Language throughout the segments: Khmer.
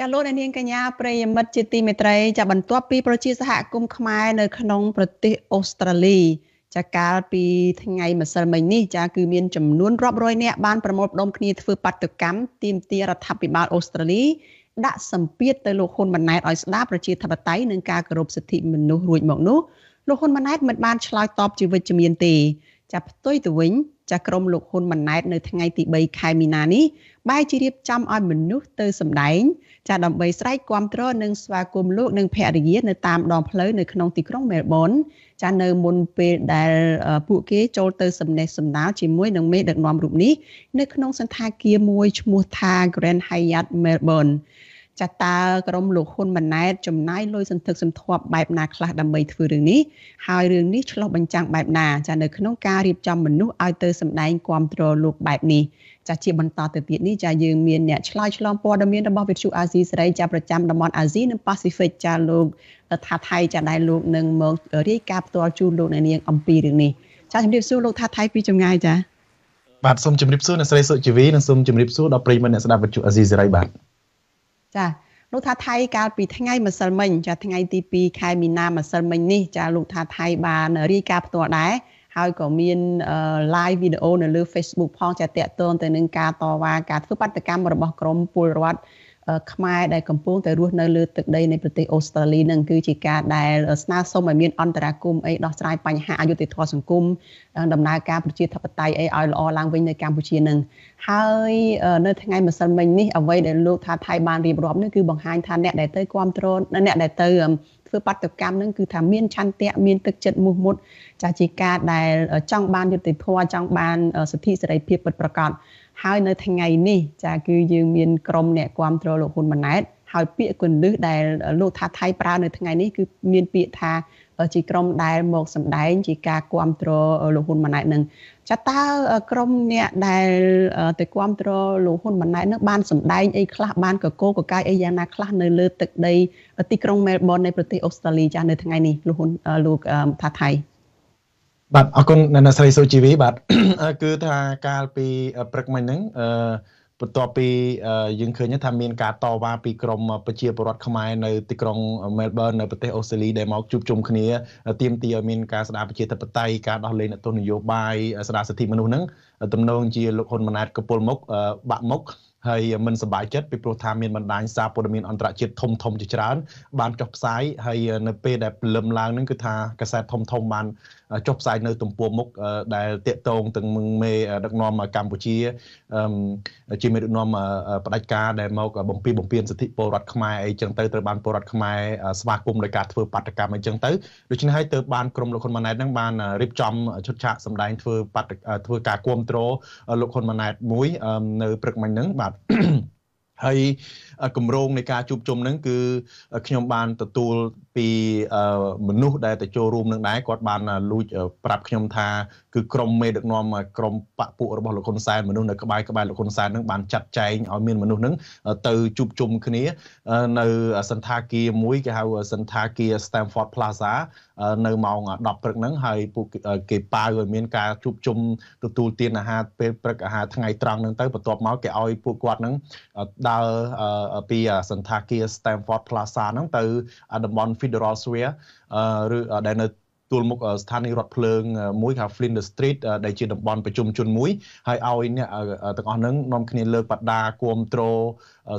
ចាលោកនាងកញ្ញាប្រិយមិត្តជាទីមេត្រីចាបន្ទាប់ពីប្រជាសហគមន៍ខ្មែរនៅក្នុងប្រទេសអូស្ត្រាលីចាកាលពី ថ្ងៃម្សិលមិញនេះចាគឺមានចំនួនរាប់រយនាក់បានប្រមូលផ្ដុំគ្នាធ្វើបាតុកម្មទាមទាររដ្ឋាភិបាលអូស្ត្រាលីដាក់សម្ពាធទៅលោកហ៊ុនម៉ាណែតឲ្យស្ដារប្រជាធិបតេយ្យនិងការគោរពសិទ្ធិមនុស្សរួចមកនោះលោកហ៊ុនម៉ាណែតមិនបានឆ្លើយតបជាវិជ្ជមានទេចាផ្ទុយទៅវិញចាក្រមលោកហ៊ុនម៉ាណែត នៅថ្ងៃទី3ខែមីនានេះបែរជារៀបចំឲ្យមនុស្សទៅសម្ដែងចាដើម្បីស្រែកគាំទ្រនិងស្វាគមន៍លោកនិងភរិយានៅតាមដងផ្លូវនៅក្នុងទីក្រុងមែលប៊នចានៅមុនពេលដែលពួកគេចូលទៅសម្ដែងសម្ដាលជាមួយនឹងមេដឹកនាំរូបនេះនៅក្នុងសន្តាគារមួយឈ្មោះថា Grand Hyatt Melbourne ចាតើក្រមលោកហ៊ុនម៉ាណែតចំណាយលុយសន្តិសុខសន្ធាប់បែបណាខ្លះដើម្បីធ្វើរឿងនេះហើយរឿងនេះឆ្លុះបញ្ចាំងបែបណាចានៅក្នុងការរៀបចំមនុស្សឲ្យទៅសម្ដែងគ្រប់គ្រងលោកបែបនេះចាជាបន្តទៅទៀតនេះចាយើងមានអ្នកឆ្លើយឆ្លងព័ត៌មានរបស់វិទ្យុអាស៊ីសេរីចាប្រចាំតំបន់អាស៊ីនិងប៉ាស៊ីហ្វិកចាលោកថាថៃចាដែលលោកនឹងមករាយការណ៍ផ្ទាល់ជូនលោកអ្នកនាងអំពីរឿងនេះចាជំរាបសួរលោកថាថៃពីចម្ងាយចាបាទសូមជំរាបសួរអ្នកស្រីសុជីវីនិងសូមជំរាបសួរដល់ប្រិយមិត្តអ្នកស្ដាប់វិទ្យុអាស៊ីសេរីបាទចាលោកថាថៃកាលពីថ្ងៃម្សិលមិញចាថ្ងៃទី2ខែមីនាម្សិលមិញនេះចាលោកថាថៃបានរាយការណ៍ផ្ទាល់ដែរហើយក៏មាន live video នៅលើ Facebook ផងចាតកតងទៅនឹងការតវ៉ាការធ្វើបាតកម្មរបស់ក្រមពលរដ្ឋខ្មែរដែលកំពុងតែរស់នៅលើទឹកដីនៃប្រទេសអូស្ត្រាលីនឹងគឺជាការដែលស្នើសុំឲ្យមានអន្តរាគមន៍អីដោះស្រាយបញ្ហាអយុត្តិធម៌សង្គមដំណើរការប្រជាធិបតេយ្យអីឲ្យល្អឡើងវិញនៅកម្ពុជានឹងហើយនៅថ្ងៃម្សិលមិញនេះអ្វីដែលលោកថាថៃបានរៀបរាប់នេះគឺបង្ហាញថាអ្នកដែលទៅគ្រប់គ្រងអ្នកដែលទៅធ្វើបាតុកម្មនឹងគឺថាមាន ឆន្ទៈមានទឹកចិត្តមោះមុតចាជាការដែលចង់បានយុត្តិធម៌ចង់បានសិទ្ធិសេរីភាពពិតប្រាកដហើយនៅថ្ងៃនេះចាគឺយើងមានក្រុមអ្នកគ្រប់គ្រងលោកហ៊ុនម៉ាណែតហើយពាក្យគន្លឹះដែលលោកថាថៃប្រើនៅថ្ងៃនេះគឺមានពាក្យថាជាក្រុមដែលមកសម្ដែង ជាការគ្រប់គ្រងលោកហ៊ុនម៉ាណែតនឹងចាតើក្រុមអ្នកដែលទៅគ្រប់គ្រងលោកហ៊ុនម៉ាណែតនឹងបានសម្ដែងអីខ្លះបានកកោកកាយអីយ៉ាងណាខ្លះនៅលើទឹកដី ទីក្រុងមែលប៊ននៃប្រទេសអូស្ត្រាលីចានៅថ្ងៃនេះលោកហ៊ុនលោកថាថៃបាទអរគុណអ្នកស្រីសូជីវីបាទគឺថាកាលពីព្រឹកមិញហ្នឹងអឺបន្ទាប់ពីយើងឃើញថាមានការតវ៉ាពីក្រមប្រជាពលរដ្ឋខ្មែរនៅទីក្រុងមែលប៊ននៅប្រទេសអូស្ត្រាលីដែលមកជួបជុំគ្នាទាមទារឲ្យមានការស្ដារប្រជាធិបតេយ្យការដោះលែងអ្នកទោសនយោបាយស្ដារសិទ្ធិមនុស្សហ្នឹងទំនងជាលោកហ៊ុនម៉ាណែតកពុលមុខបាក់មុខហើយមិនសប្បាយចិត្តពីព្រោះថាមានបណ្ដាញសារព័ត៌មានអន្តរជាតិធំធំជាច្រើន បានចុះផ្សាយហើយនៅពេលដែលពលឹមឡើងនឹងគឺថាកាសែតធំធំបានចុះផ្សាយនៅទំព័រមុខដែលតាកតងទាំងមេដឹកនាំកម្ពុជាជាមេដឹកនាំផ្ដាច់ការដែលមកបំពីបំពីសិទ្ធិពលរដ្ឋខ្មែរអីចឹងទៅត្រូវបានពលរដ្ឋខ្មែរស្វាគមន៍ដោយការធ្វើបាតកម្មអីចឹងទៅដូច្នេះហើយទើបបានក្រុមលោកហ៊ុនម៉ាណែតនឹងបានរៀបចំឈុតឆាកសម្ដែងធ្វើបាតធ្វើការគ្រប់គ្រងលោកហ៊ុនម៉ាណែតមួយនៅព្រឹកមិញហ្នឹងបាទហើយគម្រោងនៃការជួបជុំហ្នឹងគឺខ្ញុំបានទទួលពីមនុស្សដែលទៅចូលរួមនឹងដែរគាត់បានលួចប្រាប់ខ្ញុំថាគឺក្រុមមេដឹកនាំក្រុមបពពួករបស់លោកហ៊ុនសែនមនុស្សនៅក្បែរក្បែរលោកហ៊ុនសែនហ្នឹងបានចាត់ចែងឲ្យមានមនុស្សហ្នឹងទៅជួបជុំគ្នានៅសន្តាគារមួយគេហៅសន្តាគារ Stamford Plaza នៅម៉ោង10ព្រឹកហ្នឹងហើយពួកគេប៉ាវឲ្យមានការជួបជុំទទួលទានអាហារពេលព្រឹកអាហារថ្ងៃត្រង់ហ្នឹងទៅបន្ទាប់មកគេឲ្យពួកគាត់ហ្នឹងដើរពីសន្តាគារ Stanford Plaza ហ្នឹងទៅតំបន់ Federal Square ឬដែលនៅទួលមុខស្ថានីយ៍រថភ្លើងមួយហៅ Flint Street ដែលជាតំបន់ប្រជុំជនមួយ ហើយឲ្យអ្នកទាំងអស់ហ្នឹងនាំគ្នាលើកបដាគាំទ្រ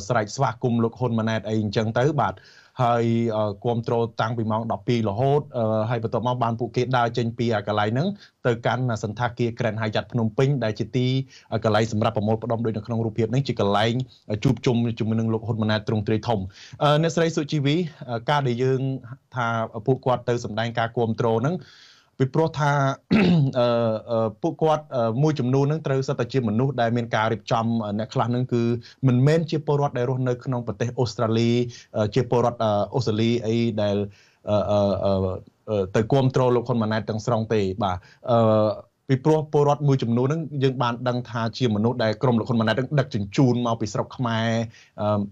ស្រែកស្វាគមន៍លោកហ៊ុនម៉ាណែតអីអញ្ចឹងទៅបាទហើយគ្រប់គ្រងតាំងពីម៉ោង12រហូតហើយបន្ទាប់មកបានពួកគេដើរចេញពីកន្លែងហ្នឹងទៅកាន់សន្តាគារ Grand Hyatt ភ្នំពេញដែលជាទីកន្លែងសម្រាប់ប្រមូលផ្ដុំដូចនៅក្នុងរូបភាពហ្នឹងជាកន្លែងជួបជុំជាមួយនឹងលោកហ៊ុនម៉ាណែតទ្រង់ទ្រាយធំអ្នកស្រីសុជីវីការដែលយើងថាពួកគាត់ទៅសម្ដែងការគ្រប់គ្រងហ្នឹងពីព្រោះថាអឺពួកគាត់មួយចំនួននឹងត្រូវសិតតែជាមនុស្សដែលមានការរៀបចំអ្នកខ្លះនឹងគឺមិនមែនជាពលរដ្ឋដែលរស់នៅក្នុងប្រទេសអូស្ត្រាលី ជាពលរដ្ឋអូស្ត្រាលីអីដែលអឺទៅគ្រប់គ្រងលោកហ៊ុនម៉ាណែតទាំងស្រុងទេបាទអឺពីព្រោះពលរដ្ឋមួយចំនួនហ្នឹងយើងបានដឹងថាជាមនុស្សដែលក្រមលោកហ៊ុនម៉ាណែតនឹងដឹកជញ្ជូនមកពីស្រុកខ្មែរ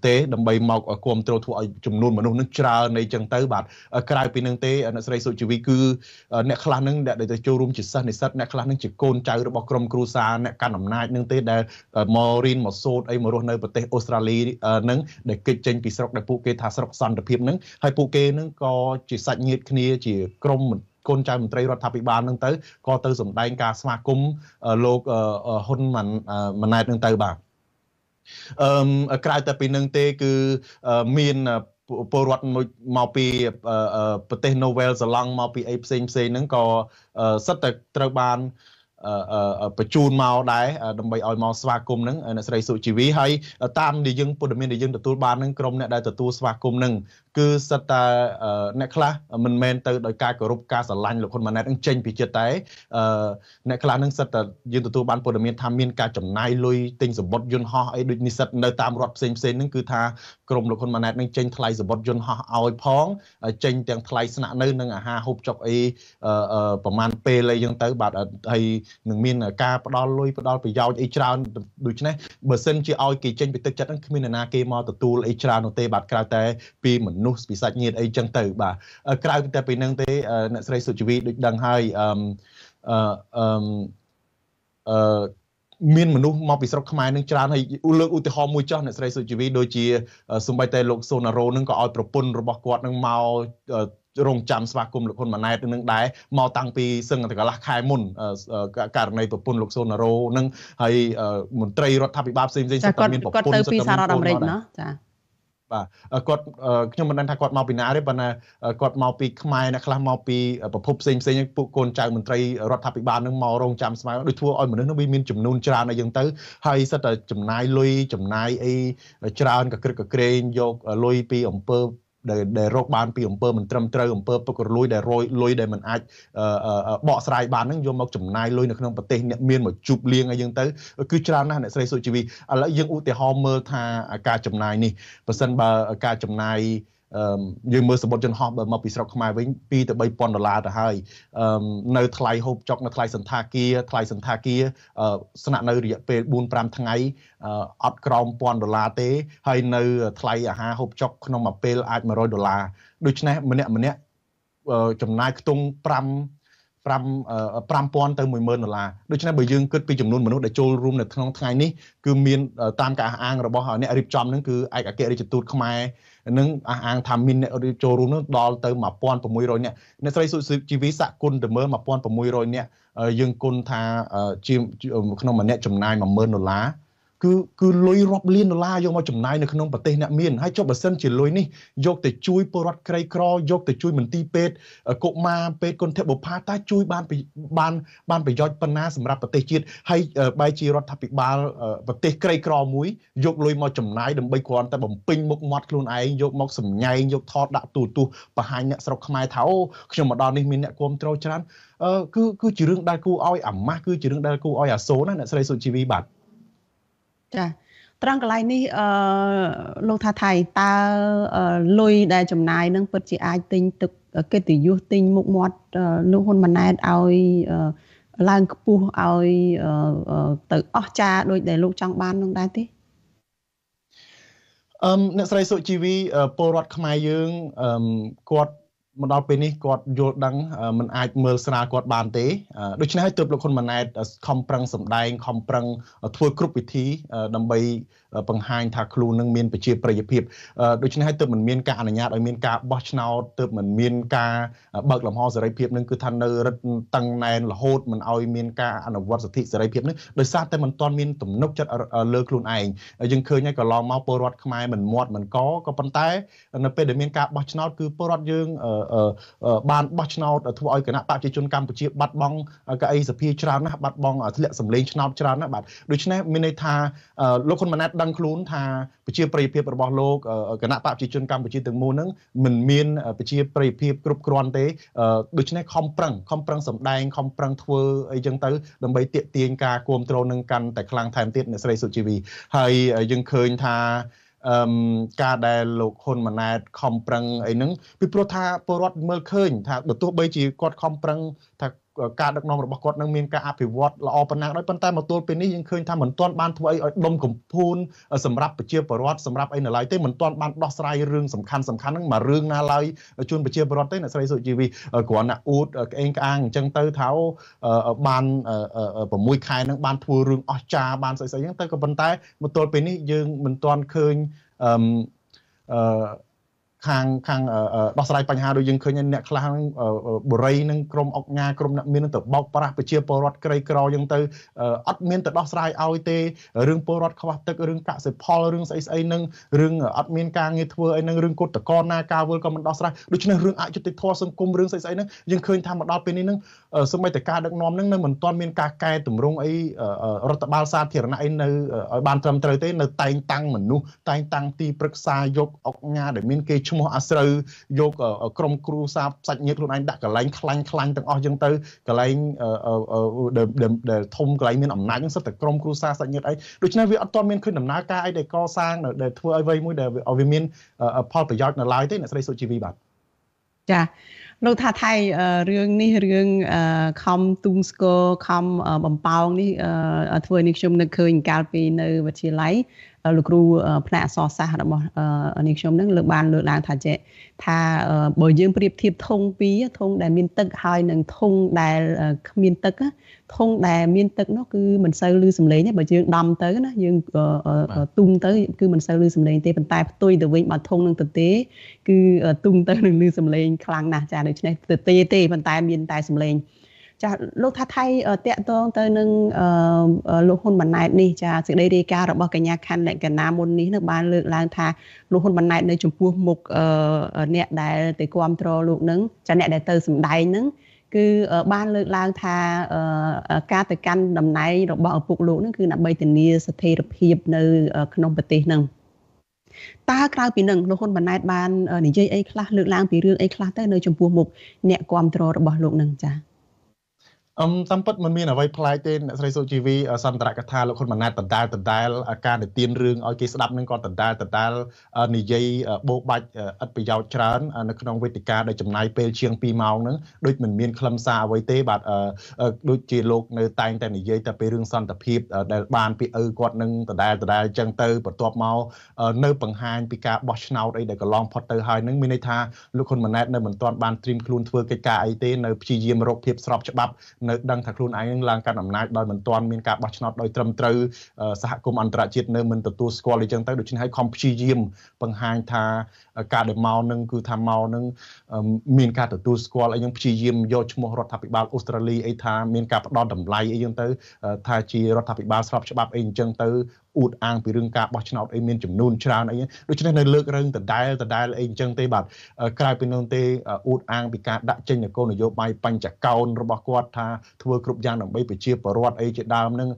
ទេដើម្បីមកគ្រប់គ្រងធ្វើឲ្យចំនួនមនុស្សនឹងច្រើននៃចឹងទៅបាទក្រៅពីនឹងទេអ្នកស្រីសុជីវីគឺអ្នកខ្លះនឹងដែលទៅចូលរួមជាសិស្សនិស្សិតអ្នកខ្លះនឹងជាកូនចៅរបស់ក្រមគ្រូសាអ្នកកាន់អំណាចនឹងទេដែលមករៀនមកសូត្រអីមករស់នៅប្រទេសអូស្ត្រាលីនឹងដែលគេចចេញពីស្រុកដែលពួកគេថាស្រុកសន្តិភាពនឹងហើយពួកគេនឹងក៏ជាសាច់ញាតិគ្នាជាក្រមមន្គុណចៅមន្ត្រីរដ្ឋាភិបាលនឹងទៅក៏ទៅសម្ដែង ការស្វាគមន៍លោកហ៊ុនម៉ាណែតនឹងទៅបាទអឺក្រៅតែពីនឹងទេ គឺមានពលរដ្ឋមួយមកពីប្រទេសណូវែលសឡង់មកពីអីផ្សេងផ្សេងហ្នឹងក៏សិតតែត្រូវបានបញ្ជូនមកដែរដើម្បីឲ្យមកស្វាគមន៍នឹងអ្នកស្រីសុជីវីហើយតាមដែលយើងព័ត៌មានដែលយើងទទួលបាននឹងក្រុមអ្នកដែលទទួលស្វាគមន៍នឹងគឺសិតតែអ្នកខ្លះមិនមែនទៅដោយការគោរពការស្រឡាញ់លោកហ៊ុនម៉ាណែតនឹងចេញពីចិត្តតែអ្នកខ្លះនឹងសិតតែយើងទទួលបានព័ត៌មានថាមានការចំណាយលុយទិញសម្បត្តិយន្តហោះអីដូចនិស្សិតនៅតាមរដ្ឋផ្សេងផ្សេងនឹងគឺថាក្រុមលោកហ៊ុនម៉ាណែតនឹងចេញថ្លៃសម្បត្តិយន្តហោះឲ្យផង ចេញទាំងថ្លៃស្នាក់នៅនិងអាហារហូបចុកអីប្រមាណពេលអីចឹងទៅបាទហើយនឹងមានការផ្ដល់លុយផ្ដល់ប្រយោជន៍អីច្រើនដូច្នេះបើសិនជាឲ្យគេចេញពីទឹកចិត្តហ្នឹងគ្មាននរណាគេមកទទួលអីច្រើននោះទេ បាទក្រៅតែពីមនុស្សពីសាច់ញាតិអីចឹងទៅបាទក្រៅតែពីហ្នឹងទេអ្នកស្រីសុជីវីដូចដឹងហើយអឺអឺអឺមានមនុស្សមកពីស្រុកខ្មែរនឹងច្រើនហើយលើកឧទាហរណ៍មួយចោះអ្នកស្រីសុជីវីដូចជាសំបីតែលោកសូណារ៉ូនឹងក៏ឲ្យប្រពន្ធរបស់គាត់នឹងមករងចាំស្វាគមន៍លោកហ៊ុនម៉ាណែតនឹងដែរមកតាំងពីសឹងតែកន្លះខែមុនករណីប្រពន្ធលោកស៊ុនណារ៉ូនឹងហើយមន្ត្រីរដ្ឋាភិបាលផ្សេងផ្សេងស្ថាបមានប្រពន្ធគាត់ទៅពីសហរដ្ឋអាមេរិកណាចាបាទគាត់ខ្ញុំមិនដឹងថាគាត់មកពីណាទេប៉ុន្តែគាត់មកពីខ្មែរណាខ្លះមកពីប្រភពផ្សេងផ្សេងហ្នឹងពួកកូនចៅមន្ត្រីរដ្ឋាភិបាលនឹងមករងចាំស្មៅដូចធ្វើឲ្យមនុស្សហ្នឹងវាមានចំនួនច្រើនអីចឹងទៅហើយសិតតែចំណាយលុយចំណាយអីច្រើនកក្រឹកកក្រែងយកលុយពីអង្គើដែលរកបានពីអង្គើមិនត្រឹមត្រូវអង្គើពុករលួយដែលរយលុយដែលមិនអាចបកស្រាយបានហ្នឹងយកមកចំណាយលុយនៅក្នុងប្រទេសអ្នកមានមកជប់លៀងអីចឹងទៅគឺច្រើនណាស់អ្នកស្រីសុជីវីឥឡូវយើងឧទាហរណ៍មើលថាការចំណាយនេះប៉ះសិនបើការចំណាយយើងមើលសម្បត្តិយន្តហោះបើមកពីស្រុកខ្មែរវិញ2ទៅ3000ដុល្លារទៅហើយនៅថ្លៃហូបចុក នៅថ្លៃសន្តាគារថ្លៃសន្តាគារស្នាក់នៅរយៈពេល4 5ថ្ងៃ អត់ក្រោម1000ដុល្លារទេ ហើយនៅថ្លៃអាហារហូបចុកក្នុងមួយពេលអាច100ដុល្លារដូច្នេះម្នាក់ម្នាក់ចំណាយខ្ទង់5 5 5000ទៅ10000ដុល្លារដូច្នេះបើយើងគិតពីចំនួនមនុស្សដែលចូលរួមនៅក្នុងថ្ងៃនេះគឺមានតាមការអះអាងរបស់អ្នករៀបចំនឹងគឺឯកអគ្គរដ្ឋទូតខ្មែរនឹងអះអាងថាមានអ្នកចូលរួមនោះដល់ទៅ1600នាក់អ្នកស្រីសុជីវីស័កគុណតើមើល1600នាក់យើងគុណថាជាក្នុងម្នាក់ចំណាយ10000ដុល្លារគឺគឺលុយរាប់លានដុល្លារយកមកចំណាយនៅក្នុងប្រទេសអ្នកមានហើយចុះបើសិនជាលុយនេះយកទៅជួយពលរដ្ឋក្រីក្រយកទៅជួយមន្ទីរពេទ្យកុមារពេទ្យគុណធបុផាតើជួយបានបាន បានប្រយោជន៍ប៉ុណ្ណាសម្រាប់ប្រទេសជាតិហើយបែរជារដ្ឋាភិបាល ប្រទេសក្រីក្រមួយយកលុយមកចំណាយដើម្បីគ្រាន់តែបំពេញមុខមាត់ខ្លួនឯងយកមកសម្ញែងយកថតដាក់ទូទស្សន៍បង្ហាញអ្នកស្រុកខ្មែរថាអូខ្ញុំមកដល់នេះមានអ្នកគ្រប់គ្រងច្រើនគឺគឺជារឿងដែលគួរឲ្យអាម៉ាស់គឺជារឿងដែលគួរឲ្យអាសូរណាអ្នកស្រីសុជីវីបាទចាត្រង់កន្លែងនេះអឺលោកថាថៃតើលុយដែលចំណាយនឹងពិតជាអាចទិញទឹកកិត្តិយសទិញមុខមាត់លោកហ៊ុនម៉ាណែតឲ្យឡើងខ្ពស់ឲ្យទៅអស់ចាដោយដែលលោកចង់បាននោះដែរទេអឹមអ្នកស្រីសុជីវីពលរដ្ឋខ្មែរយើងអឹមគាត់មកដល់ពេលនេះគាត់យល់ដឹងมันអាច មើលស្រាលគាត់បានទេដូច្នេះហើយទើបលោកហ៊ុនម៉ាណែតខំប្រឹងសម្ដែងខំប្រឹងធ្វើគ្រប់វិធីដើម្បីបង្ហាញថាខ្លួននឹងមានប្រជាប្រិយភាពដូច្នេះហើយទើបมันមានការអនុញ្ញាតឲ្យមានការបោះឆ្នោតទើបมันមានការបើកលំហសេរីភាពនឹងគឺថានៅរឹតតឹងណែនរហូតมันឲ្យមានការអនុវត្តសិទ្ធិសេរីភាពនឹងដោយសារតែมันទាន់មានទំនុកចិត្តលើខ្លួនឯងយើងឃើញហើយកន្លងមកពលរដ្ឋខ្មែរមិនមាត់មិនកក៏ប៉ុន្តែនៅពេលដែលមានការបោះឆ្នោតគឺពលរដ្ឋយើងអឺបានបោះឆ្នោតធ្វើឲ្យគណៈបកប្រជាជនកម្ពុជាបាត់បង់កៅអីសភាច្រើនណាស់បាត់បង់ធ្លាក់សម្លេងឆ្នោតច្រើនណាស់បាទដូច្នេះមានន័យថាលោកហ៊ុនម៉ាណែតដឹងខ្លួនថាប្រជាប្រិយភាពរបស់លោកគណៈបកប្រជាជនកម្ពុជាទាំងមូលហ្នឹងមិនមានប្រជាប្រិយភាពគ្រប់គ្រាន់ទេដូច្នេះខំប្រឹងខំប្រឹងសម្ដែងខំប្រឹងធ្វើអីចឹងទៅដើម្បីទាក់ទាញការគ្រប់គ្រងនឹងកាន់តែខ្លាំងថែមទៀតអ្នកស្រីសុជីវីហើយយើងឃើញថាអឺការដែលលោកហ៊ុនម៉ាណែតខំប្រឹងអីហ្នឹងពីព្រោះថាពលរដ្ឋមើលឃើញ ថាបើទោះបីជាគាត់ខំប្រឹងថាការដឹកនាំរបស់គាត់នឹងមានការអភិវឌ្ឍល្អប៉ុណ្ណាដោយប៉ុន្តែមកទល់ពេលនេះយើងឃើញថាមិនទាន់បានធ្វើអីឲ្យដុំកំភួនសម្រាប់ប្រជាពលរដ្ឋសម្រាប់អីនៅឡើយទេមិនទាន់បានដោះស្រាយរឿងសំខាន់សំខាន់ហ្នឹងមករឿងណាឡើយជូនប្រជាពលរដ្ឋទេអ្នកស្រីសុជីវីគ្រាន់តែអួតក្អេងក្អាងអញ្ចឹងទៅថាបាន6ខែហ្នឹងបានធ្វើរឿងអស្ចារ្យបានស្អីស្អីហ្នឹងទៅក៏ប៉ុន្តែមកទល់ពេលនេះយើងមិនទាន់ឃើញអឺខាងខាងដោះស្រាយបញ្ហាដូចយើងឃើញអ្នកខ្លះបរិយនឹងក្រុមអង្គការក្រុមអ្នកមានទៅបោកប្រាស់ប្រជាពលរដ្ឋក្រីក្រយើងទៅអត់មានទៅដោះស្រាយឲ្យទេរឿងពលរដ្ឋខ្វះទឹករឿងកសិផលរឿងស្អីស្អីនឹងរឿងអត់មានការងារធ្វើអីនឹងរឿងគុតតកណាការវល់ក៏មិនដោះស្រាយដូច្នេះរឿងអយុត្តិធម៌សង្គមរឿងស្អីស្អីហ្នឹងយើងឃើញថាមកដល់ពេលនេះហ្នឹងសម្បីតែការដឹកនាំហ្នឹងនៅមិនទាន់មានការកែតម្រង់អីរដ្ឋបាលសាធារណៈអីនៅឲ្យបានត្រឹមត្រូវទេនៅ តែងតាំងមនុស្សតែងតាំងទីប្រឹក្សាយកអង្គការដែលមានគេឈឈ្មោះអាស្រូវយក ក្រុមគ្រូសាផ្សាច់ញាតខ្លួនឯងដាក់កន្លែងខ្លាញ់ខ្លាញ់ទាំងអស់អញ្ចឹងទៅកន្លែងដែលធំកន្លែងមានអំណាចហ្នឹងសិតតែក្រុមគ្រូសាផ្សាច់ញាតអីដូច្នេះវាអត់ទាន់មានឃើញដំណើរការអីដែលកសាងដែលធ្វើឲ្យវ័យមួយដែលវាមានផលប្រយោជន៍នៅឡើយទេអ្នកស្រីសុជីវីបាទចាលោកថាថៃរឿងនេះរឿងខំទុំស្គរខំបំប៉ោងនេះធ្វើនេះខ្ញុំនឹកឃើញកាលពីនៅវិទ្យាល័យលោកគ្រូផ្នែកអសរសាស្ត្ររបស់នេះខ្ញុំនឹងលើកបានលើកឡើងថាចេថាបើយើងប្រៀបធៀបធុងពីរធុងដែល មានទឹកហើយនឹងធុងដែលគ្មានទឹកធុងដែលមានទឹកនោះគឺមិនសូវឮសំឡេងទេបើយើងដំទៅណាយើងទុំទៅគឺមិនសូវឮសំឡេងទេប៉ុន្តែផ្ទុយទៅវិញបើធុងនឹងទទេ គឺទុំទៅនឹងឮសំឡេង ខ្លាំងណាស់ចាដូច្នេះទទេទេប៉ុន្តែមានតែសំឡេងចាលោកថាថៃតកតងទៅនឹងលោកហ៊ុនម៉ាណែតនេះចាសេចក្តីរាយការណ៍របស់កញ្ញាខាន់លក្ខណាមុននេះនឹងបានលើកឡើងថា លោកហ៊ុនម៉ាណែតនៅចំពោះមុខអ្នកដែលទៅគ្រប់គ្រងលោកនឹងចាអ្នកដែលទៅសម្ដែងនឹងគឺបានលើកឡើងថាការទៅកាន់តំណែងរបស់ឪពុកលោកនឹងគឺដើម្បីធានា ស្ថិរភាពនៅក្នុងប្រទេសនឹងតើក្រៅពីនឹងលោកហ៊ុនម៉ាណែតបាននិយាយអីខ្លះលើកឡើងពីរឿងអីខ្លះទៅនៅចំពោះមុខអ្នកគ្រប់គ្រងរបស់លោកនឹងចា៎អឹមសំពិតមិនមានអ្វីប្លែកទេអ្នកស្រីសុជីវីសន្តរកថាលោកហ៊ុនម៉ាណែតដដែលដដែលការនិទានរឿងឲ្យគេស្ដាប់នឹងក៏ដដែលដដែលនិយាយបោកបាច់ឥតប្រយោជន៍ច្រើននៅក្នុងវេទិកាដែលចំណាយពេលជាង2ម៉ោងហ្នឹងដូចមិនមានខ្លឹមសារអ្វីទេបាទដូចជាលោកនៅតែងតែនិយាយតែពីរឿងសន្តិភាពដែលបានពីឪគាត់នឹងដដែលដដែលអញ្ចឹងទៅបន្ទាប់មកនៅបង្ហាញពីការបោះឆ្នោតអីដែលកន្លងផុតទៅហើយហ្នឹងមានន័យថាលោកហ៊ុនម៉ាណែតនៅមិនទាន់បានត្រៀមខ្លួនធ្វើកិច្ចការអីទេនៅព្យាយាមរកភាពស្របច្បាប់នៅដឹងថាខ្លួនឯងនឹងឡើងកាន់អំណាចដោយមិនទាន់មានការបោះឆ្នោតដោយត្រឹមត្រូវសហគមន៍អន្តរជាតិនៅមិនទទួលស្គាល់អីចឹងទៅដូច្នេះហើយខំព្យាយាមបង្ហាញថាការដែលមកនឹងគឺថាមកនឹងមានការទទួលស្គាល់អីចឹងព្យាយាមយកឈ្មោះរដ្ឋាភិបាលអូស្ត្រាលីអីថាមានការផ្ដោតតម្លៃអីចឹងទៅថាជារដ្ឋាភិបាលស្របច្បាប់អីចឹងទៅអួតអាងពីរឿងការបោះឆ្នោតអីមានចំនួនច្រើនអីដូច្នេះនៅលើករឿងដដែលដដែលអីអញ្ចឹងទេបាទក្រៅពីនោះទេអួតអាងពីការដាក់ចេញនូវគោលនយោបាយបញ្ចកោណរបស់គាត់ថាធ្វើគ្រប់យ៉ាងដើម្បីប្រជាពលរដ្ឋអីជាដើមនឹង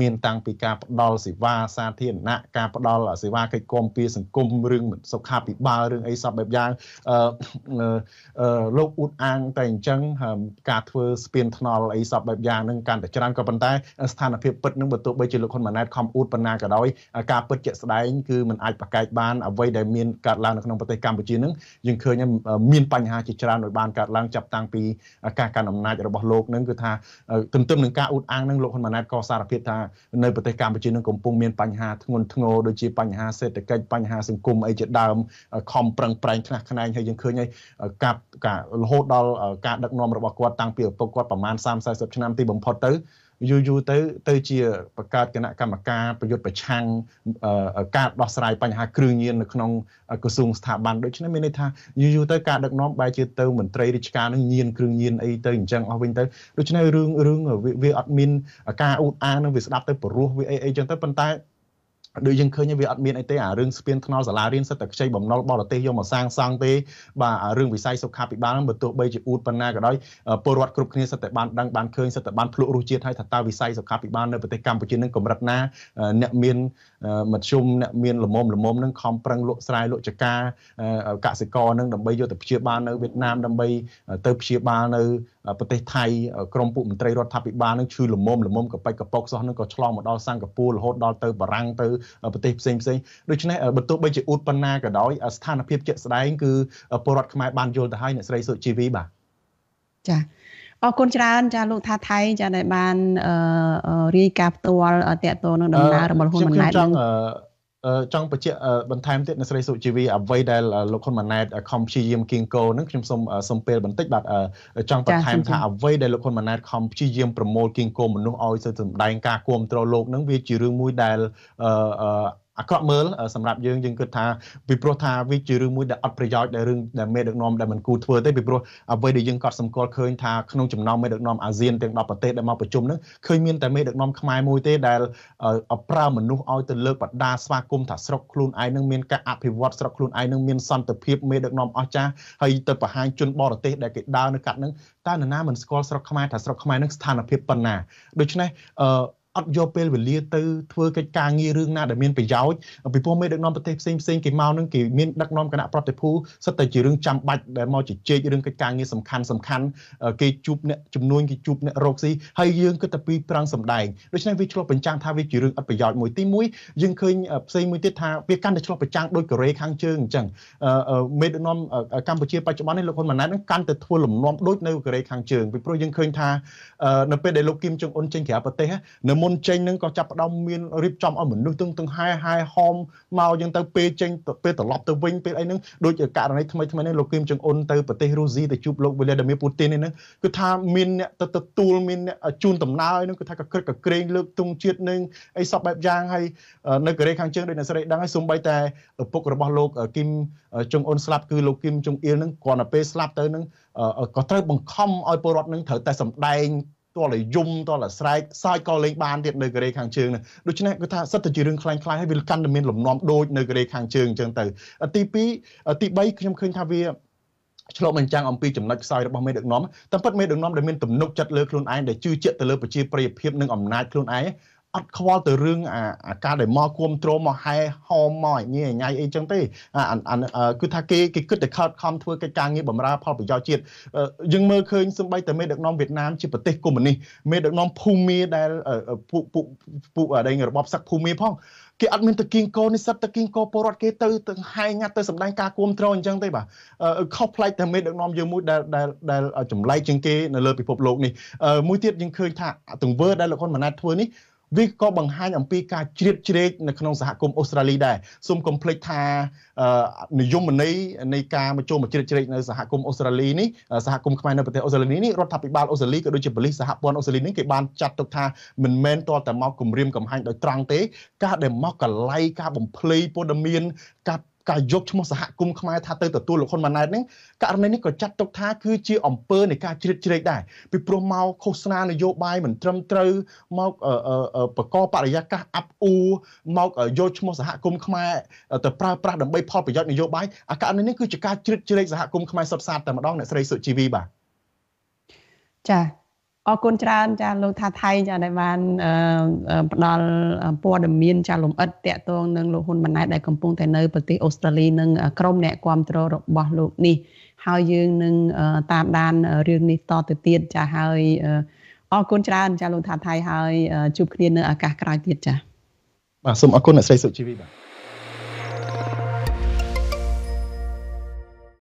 មានតាំងពីការផ្ដល់សេវាសាធារណៈការផ្ដល់សេវាកិច្ចគាំពារសង្គមរឿងសុខាភិបាលរឿងអីសពបែបយ៉ាងលោកអ៊ូតអាងតែអញ្ចឹងការធ្វើស្ពានថ្នល់អីសពបែបយ៉ាងនឹងកាន់តែច្រើនក៏ប៉ុន្តែស្ថានភាពពិតនឹងបើទោះបីជាលោកហ៊ុនម៉ាណែតខំអ៊ូតប៉ុណ្ណាក៏ដោយការពិតជាក់ស្ដែងគឺมันអាចប្រកែកបានអ្វីដែលមានកើតឡើងនៅក្នុងប្រទេសកម្ពុជានឹងយើងឃើញមានបញ្ហាជាច្រើនដោយបានកើតឡើងចាប់តាំងពីការកាន់អំណាចរបស់លោកនឹងគឺថាទន្ទឹមនឹងការអ៊ូតអាងនឹងលោកហ៊ុនម៉ាណែតក៏សារភាពថានៅប្រទេសកម្ពុជានឹងកំពុងមានបញ្ហាធ្ងន់ធ្ងរដូចជាបញ្ហាសេដ្ឋកិច្ចបញ្ហាសង្គមអីជាដើមខំប្រឹងប្រែងខ្លះខ្នែងហើយយើងឃើញហើយកាប់ការរហូតដល់ការដឹកនាំរបស់គាត់តាំងពីឪពុកគាត់ប្រមាណ30 40ឆ្នាំទីបំផុតទៅយូរយូរទៅទៅជាបង្កើតគណៈកម្មការប្រយុទ្ធប្រឆាំងការដោះស្រាយបញ្ហាគ្រឿងញៀននៅក្នុងក្រសួងស្ថាប័នដូច្នេះមានន័យថាយូរយូរទៅការដឹកនាំបែរជាទៅមន្ត្រីរាជការនឹងញៀនគ្រឿងញៀនអីទៅអញ្ចឹងអស់វិញទៅដូច្នេះរឿងរឿងវាអត់មានការអ៊ូតអាងនឹងវាស្ដាប់ទៅព្រោះវាអីអីអញ្ចឹងទៅប៉ុន្តែដូចយើងឃើញវាអត់មានអីទេអារឿងស្ពានថ្នល់សាលារៀនសិតតែខ្ចីបំណុលបរទេសយកមកសាងសង់ទេបាទអារឿងវិស័យសុខាភិបាលហ្នឹងបើទោះបីជាអួតប៉ុណ្ណាក៏ដោយពលរដ្ឋគ្រប់គ្នាសិតតែបានដឹងបានឃើញសិតតែបានភ្លក់រសជាតិហើយថាតើវិស័យសុខាភិបាលនៅប្រទេសកម្ពុជានឹងកម្រិតណាអ្នកមានមធ្យមអ្នកមានលមមលមមនឹងខំប្រឹងលក់ស្រែលក់ចកាកសិករនឹងដើម្បីយកទៅព្យាបាលនៅវៀតណាមដើម្បីទៅព្យាបាលនៅប្រទេសថៃក្រមពួកមន្ត្រីរដ្ឋាភិបាលនឹងឈឺលមុំលមុំកប៉ិចកប៉ុកសោះនឹងក៏ឆ្លងមកដល់សិង្ហបុរីរហូតដល់ទៅបារាំងទៅប្រទេសផ្សេងផ្សេងដូច្នេះបើទោះបីជាអ៊ូតប៉ុណ្ណាក៏ដោយស្ថានភាពជាក់ស្ដែងគឺពលរដ្ឋខ្មែរបានយល់ទៅហើយអ្នកស្រីសុជីវីបាទចា៎អរគុណច្រើនចាលោកថាថៃចាដែលបានរាយការណ៍ផ្ទាល់តកតងនឹងដំណើររបស់ហ៊ុនម៉ាណែតនឹងចង់បញ្ជាក់បន្ថែមទៀតនៅស្រីសុជីវីអ្វីដែលលោកហ៊ុនម៉ាណែតខំព្យាយាមគៀងគោនឹងខ្ញុំសូមសូមពេលបន្តិចបាទចង់បន្ថែមថាអ្វីដែលលោកហ៊ុនម៉ាណែតខំព្យាយាមប្រមូលគៀងគោមនុស្សឲ្យទៅសម្ដែងការគ្រប់គ្រងលោកនឹងវាជារឿងមួយដែលអាក្រក់មើលសម្រាប់យើងយើងគិតថាពីព្រោះថាវាជារឿងមួយដែលអត់ប្រយោជន៍ដែលរឿងដែលមេដឹកនាំដែលមិនគួរធ្វើទេពីព្រោះអ្វីដែលយើងកត់សម្គាល់ឃើញថាក្នុងចំណោមមេដឹកនាំអាស៊ានទាំង10ប្រទេសដែលមកប្រជុំហ្នឹងឃើញមានតែមេដឹកនាំខ្មែរមួយទេដែលប្រើមនុស្សឲ្យទៅលើកបដាស្វាគមន៍ថាស្រុកខ្លួនឯងនឹងមានការអភិវឌ្ឍស្រុកខ្លួនឯងនឹងមានសន្តិភាពមេដឹកនាំអស្ចារ្យហើយទៅបង្ហាញជនបរទេសដែលគេដើរនៅកាត់ហ្នឹងតើនរណាមិនស្គាល់ស្រុកខ្មែរថាស្រុកខ្មែរនឹងស្ថានភាពប៉ុណ្ណាដូច្នេះអឺអត់យកពេលវេលាទៅធ្វើកិច្ចការងាររឿងណាដែលមានប្រយោជន៍ពីព្រោះមេដឹកនាំប្រទេសផ្សេងផ្សេងគេមកនឹងគេមានដឹកនាំគណៈប្រតិភូសិតតែជារឿងចាំបាច់ដែលមកជជែករឿងកិច្ចការងារសំខាន់សំខាន់គេជួបអ្នកចំនួនគេជួបអ្នករកស៊ីហើយយើងគិតតែពីប្រាំងសម្ដែងដូច្នេះវាឆ្លុះបញ្ចាំងថាវាជារឿងអត់ប្រយោជន៍មួយទី1យើងឃើញផ្សេងមួយទៀតថាវាកាន់តែឆ្លុះបញ្ចាំងដូចកូរ៉េខាងជើងអញ្ចឹងមេដឹកនាំកម្ពុជាបច្ចុប្បន្ននេះលោកហ៊ុនម៉ាណែតនឹងកាន់តែធ្វើលំនាំដូចនៅកូរ៉េខាងជើងពីព្រោះយើងឃើញថានៅពេលដែលលោកគីមចុងអ៊ុនចេញក្រៅប្រទេសនៅមុនចេញនឹងក៏ចាប់ផ្ដើមមានរៀបចំឲ្យមនុស្សទាំងទាំងហែហែហោមមកយ៉ាងទៅពេលចេញពេលត្រឡប់ទៅវិញពេលអីហ្នឹងដូចករណីថ្មីថ្មីនេះលោកគីមចុងអ៊ុនទៅប្រទេសរុស្ស៊ីទៅជួបលោកវ្លាឌីមៀពូទីននេះហ្នឹងគឺថាមានអ្នកទៅទទួលមានអ្នកជូនដំណើរហ្នឹងគឺថាកក្រឹកកក្រែងលើកទង់ជាតិនឹងអីសពបែបយ៉ាងហើយនៅកូរ៉េខាងជើងដូចអ្នកស្រីដឹងហើយសូម្បីតែឪពុករបស់លោកគីមចុងអ៊ុនស្លាប់គឺលោកគីមចុងអ៊ីលហ្នឹងគ្រាន់តែពេលស្លាប់ទៅហ្នឹងក៏ត្រូវបង្ខំឲ្យពលរដ្ឋនឹងត្រូវតែសម្ដែងតលយំតលស្រែកសាយក៏លេងបានទៀតនៅកូរ៉េខាងជើងនឹងដូច្នេះគឺថាសិតទៅជារឿងខ្លាំងខ្លាំងហើយវាកាន់តែមានលំនាំដូចនៅកូរ៉េខាងជើងអញ្ចឹងទៅទី2ទី3ខ្ញុំឃើញថាវាឆ្លុះបញ្ចាំងអំពីចំណុចខ្សោយរបស់មេដឹកនាំតាមពិតមេដឹកនាំដែលមានទំនុកចិត្តលើខ្លួនឯងដែលជឿជាក់ទៅលើប្រជាប្រិយភាពនិងអំណាចខ្លួនឯងអត់ខ្វល់ទៅរឿងអាការដែលមកគួមទ្រមកហែហោមមកញ៉ៃញ៉ៃអីចឹងទេគឺថាគេគេគិតតែខត់ខំធ្វើកិច្ចការងារបម្រើផលប្រយោជន៍ជាតិយើងមើលឃើញសម្បីតែមេដឹកនាំវៀតណាមជាប្រទេសកុម្មុយនីសមេដឹកនាំភូមាដែលពួកពួកពួកអីរបបសឹកភូមាផងគេអត់មានទៅគៀងកោនិស្សិតទៅគៀងកោពលរដ្ឋគេទៅទៅហែងាត់ទៅសម្ដែងការគ្រប់គ្រងអញ្ចឹងទេបាទខុសផ្លែកតែមេដឹកនាំយើងមួយដែលដែលដែលចម្លែកជាងគេនៅលើពិភពលោកនេះមួយទៀតយើងឃើញថាទង្វើដែលលោកហ៊ុនម៉ាណែតធ្វើនេះវាក៏បង្ហាញ អំពីការជ្រៀតជ្រែកនៅក្នុងសហគមន៍អូស្ត្រាលីដែរសូមកុំភ្លេចថានិយមន័យនៃការមកចូលមកជ្រៀតជ្រែកនៅសហគមន៍អូស្ត្រាលីនេះសហគមន៍ខ្មែរនៅប្រទេសអូស្ត្រាលីនេះរដ្ឋាភិបាលអូស្ត្រាលីក៏ដូចជាប៉ូលីសសហព័ន្ធអូស្ត្រាលីនេះគេបានចាត់ទុកថាមិនមែនទាល់តែមកគំរាមកំហែងដោយត្រង់ទេការដែលមកកលៃការបំភ្លៃព័ត៌មានការការយកឈ្មោះសហគមន៍ខ្មែរថាទៅទទួលលោកហ៊ុនម៉ាណែតហ្នឹងករណីនេះក៏ចាត់ទុកថាគឺជាអំពើនៃការជ្រៀតជ្រែកដែរពីព្រោះមកឃោសនានយោបាយមិនត្រឹមត្រូវមកបកបរិយាកាសអាប់អួរមកយកឈ្មោះសហគមន៍ខ្មែរទៅប្រើប្រាស់ដើម្បីផលប្រយោជន៍នយោបាយអាករណីនេះគឺជាការជ្រៀតជ្រែកសហគមន៍ខ្មែរសុទ្ធសាធតែម្ដងអ្នកស្រីសុជីវីបាទចា៎អរគុណច្រើនចាលោកថាថៃចាដែលបានផ្ដល់ព័ត៌មាន ចាលំអិតតកតងនឹងលោកហ៊ុនម៉ាណែតដែលកំពុងតែនៅប្រទេសអូស្ត្រាលីនិងក្រុមអ្នកគ្រប់គ្រងរបស់លោកនេះហើយយើងនឹងតាមដានរឿងនេះតទៅទៀតចាហើយអរគុណច្រើនចាលោកថាថៃហើយ ជួបគ្នានៅឱកាសក្រោយទៀតចា បាទសូមអរគុណអ្នកស្រីសុជីវីបាទ